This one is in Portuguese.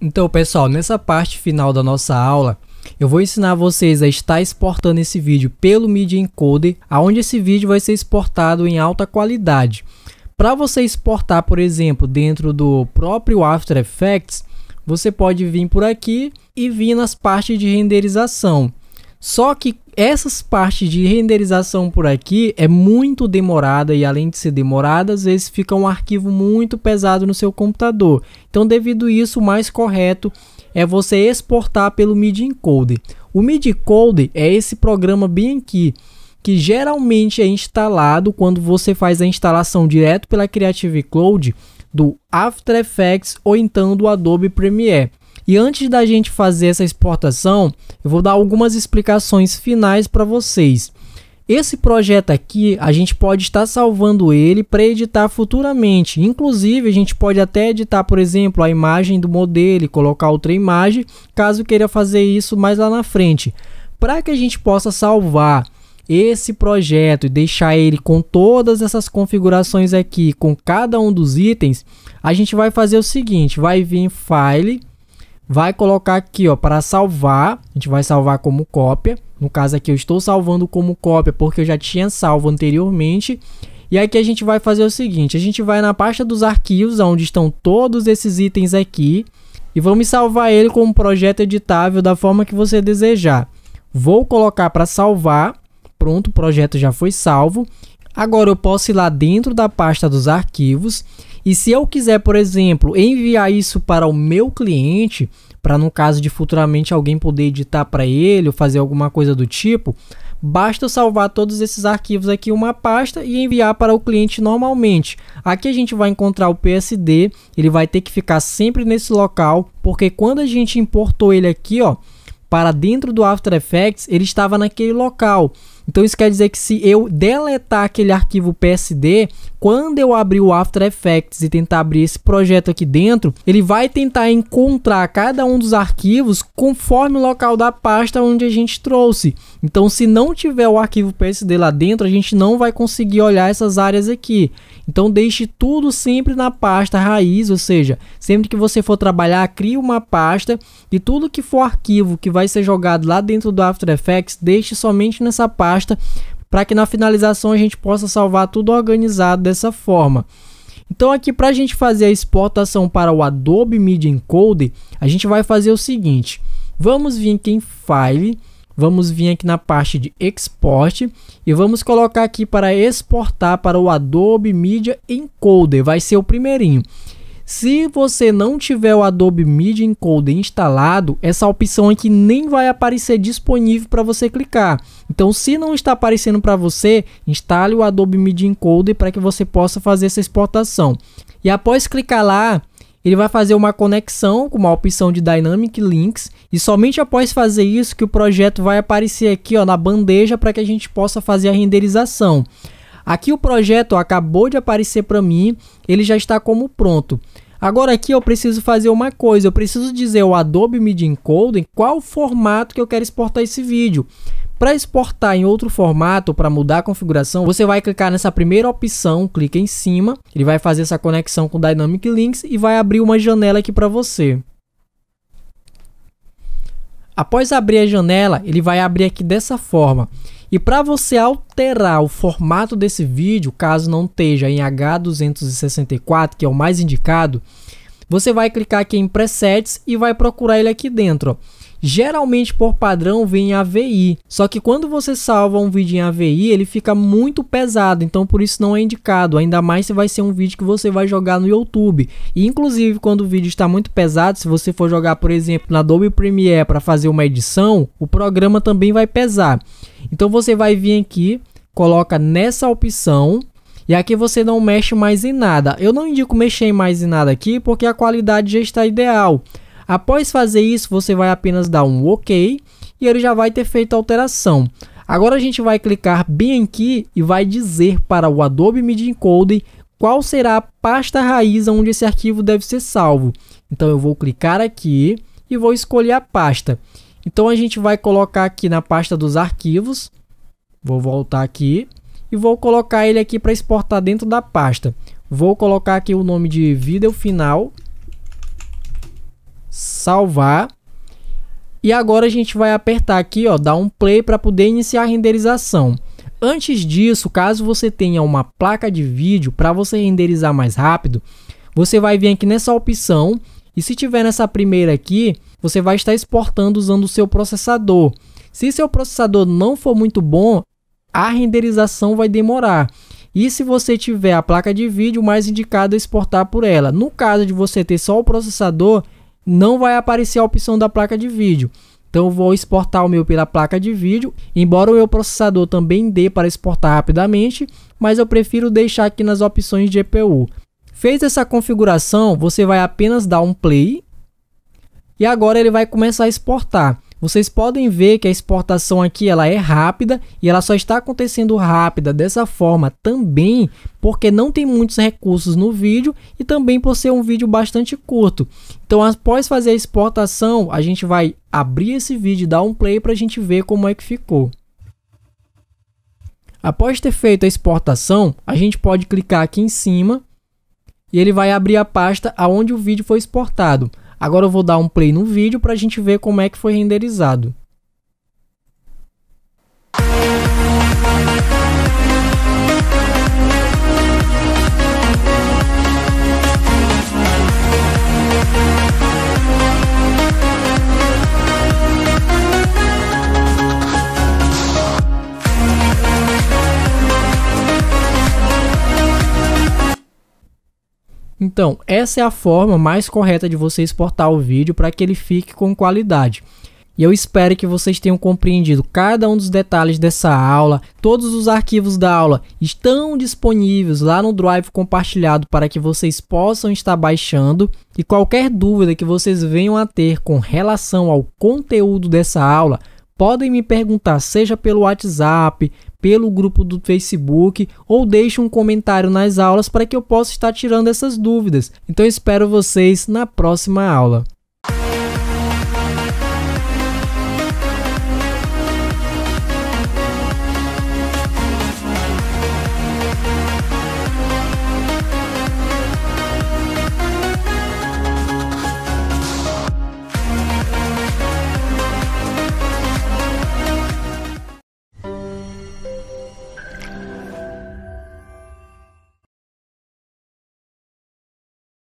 Então pessoal, nessa parte final da nossa aula, eu vou ensinar vocês a estar exportando esse vídeo pelo Media Encoder, aonde esse vídeo vai ser exportado em alta qualidade. Para você exportar, por exemplo, dentro do próprio After Effects, você pode vir por aqui e vir nas partes de renderização. Só que essas partes de renderização por aqui é muito demorada e além de ser demorada, às vezes fica um arquivo muito pesado no seu computador. Então, devido isso, o mais correto é você exportar pelo MIDI encoder. O MIDI encoder é esse programa bem aqui que geralmente é instalado quando você faz a instalação direto pela Creative Cloud do After Effects ou então do Adobe Premiere. E antes da gente fazer essa exportação, eu vou dar algumas explicações finais para vocês. Esse projeto aqui, a gente pode estar salvando ele para editar futuramente. Inclusive, a gente pode até editar, por exemplo, a imagem do modelo e colocar outra imagem, caso queira fazer isso mais lá na frente. Para que a gente possa salvar esse projeto e deixar ele com todas essas configurações aqui, com cada um dos itens, a gente vai fazer o seguinte, vai vir em File, vai colocar aqui ó para salvar, a gente vai salvar como cópia. No caso aqui eu estou salvando como cópia porque eu já tinha salvo anteriormente. E aqui a gente vai fazer o seguinte, a gente vai na pasta dos arquivos, onde estão todos esses itens aqui, e vamos salvar ele como projeto editável da forma que você desejar. Vou colocar para salvar, pronto, o projeto já foi salvo. Agora eu posso ir lá dentro da pasta dos arquivos e se eu quiser, por exemplo, enviar isso para o meu cliente, para no caso de futuramente alguém poder editar para ele ou fazer alguma coisa do tipo, basta eu salvar todos esses arquivos aqui em uma pasta e enviar para o cliente normalmente. Aqui a gente vai encontrar o PSD, ele vai ter que ficar sempre nesse local, porque quando a gente importou ele aqui, ó, para dentro do After Effects, ele estava naquele local. Então isso quer dizer que se eu deletar aquele arquivo PSD, quando eu abrir o After Effects e tentar abrir esse projeto aqui dentro, ele vai tentar encontrar cada um dos arquivos conforme o local da pasta onde a gente trouxe. Então, se não tiver o arquivo PSD lá dentro, a gente não vai conseguir olhar essas áreas aqui. Então, deixe tudo sempre na pasta raiz, ou seja, sempre que você for trabalhar, crie uma pasta e tudo que for arquivo que vai ser jogado lá dentro do After Effects, deixe somente nessa pasta para que na finalização a gente possa salvar tudo organizado dessa forma. Então aqui para a gente fazer a exportação para o Adobe Media Encoder, a gente vai fazer o seguinte, vamos vir aqui em File, vamos vir aqui na parte de Export e vamos colocar aqui para exportar para o Adobe Media Encoder, vai ser o primeirinho. Se você não tiver o Adobe Media Encoder instalado, essa opção aqui nem vai aparecer disponível para você clicar. Então, se não está aparecendo para você, instale o Adobe Media Encoder para que você possa fazer essa exportação. E após clicar lá, ele vai fazer uma conexão com uma opção de Dynamic Links e somente após fazer isso que o projeto vai aparecer aqui ó, na bandeja para que a gente possa fazer a renderização. Aqui o projeto acabou de aparecer para mim, ele já está como pronto. Agora aqui eu preciso fazer uma coisa, eu preciso dizer ao Adobe Media Encoder qual formato que eu quero exportar esse vídeo. Para exportar em outro formato, para mudar a configuração, você vai clicar nessa primeira opção, clica em cima, ele vai fazer essa conexão com Dynamic Links e vai abrir uma janela aqui para você. Após abrir a janela, ele vai abrir aqui dessa forma. E para você alterar o formato desse vídeo, caso não esteja em H264, que é o mais indicado, você vai clicar aqui em Presets e vai procurar ele aqui dentro. Geralmente por padrão vem em AVI, só que quando você salva um vídeo em AVI ele fica muito pesado, então por isso não é indicado, ainda mais se vai ser um vídeo que você vai jogar no YouTube. E inclusive quando o vídeo está muito pesado, se você for jogar por exemplo na Adobe Premiere para fazer uma edição, o programa também vai pesar. Então você vai vir aqui, coloca nessa opção e aqui você não mexe mais em nada. Eu não indico mexer em mais em nada aqui porque a qualidade já está ideal. Após fazer isso, você vai apenas dar um OK e ele já vai ter feito a alteração. Agora a gente vai clicar bem aqui e vai dizer para o Adobe Media Encoder qual será a pasta raiz onde esse arquivo deve ser salvo. Então eu vou clicar aqui e vou escolher a pasta. Então a gente vai colocar aqui na pasta dos arquivos. Vou voltar aqui e vou colocar ele aqui para exportar dentro da pasta. Vou colocar aqui o nome de vídeo final. Salvar. E agora a gente vai apertar aqui, ó, dar um play para poder iniciar a renderização. Antes disso, caso você tenha uma placa de vídeo para você renderizar mais rápido, você vai vir aqui nessa opção e se tiver nessa primeira aqui, você vai estar exportando usando o seu processador. Se seu processador não for muito bom, a renderização vai demorar. E se você tiver a placa de vídeo, mais indicado é exportar por ela. No caso de você ter só o processador, não vai aparecer a opção da placa de vídeo. Então vou exportar o meu pela placa de vídeo, embora o meu processador também dê para exportar rapidamente, mas eu prefiro deixar aqui nas opções de GPU. Fez essa configuração, você vai apenas dar um play e agora ele vai começar a exportar. Vocês podem ver que a exportação aqui ela é rápida e ela só está acontecendo rápida dessa forma também porque não tem muitos recursos no vídeo e também por ser um vídeo bastante curto. Então após fazer a exportação a gente vai abrir esse vídeo e dar um play para a gente ver como é que ficou. Após ter feito a exportação a gente pode clicar aqui em cima e ele vai abrir a pasta aonde o vídeo foi exportado. Agora eu vou dar um play no vídeo para a gente ver como é que foi renderizado. Então, essa é a forma mais correta de você exportar o vídeo para que ele fique com qualidade. E eu espero que vocês tenham compreendido cada um dos detalhes dessa aula. Todos os arquivos da aula estão disponíveis lá no Drive compartilhado para que vocês possam estar baixando. E qualquer dúvida que vocês venham a ter com relação ao conteúdo dessa aula, podem me perguntar, seja pelo WhatsApp, pelo grupo do Facebook ou deixe um comentário nas aulas para que eu possa estar tirando essas dúvidas. Então espero vocês na próxima aula.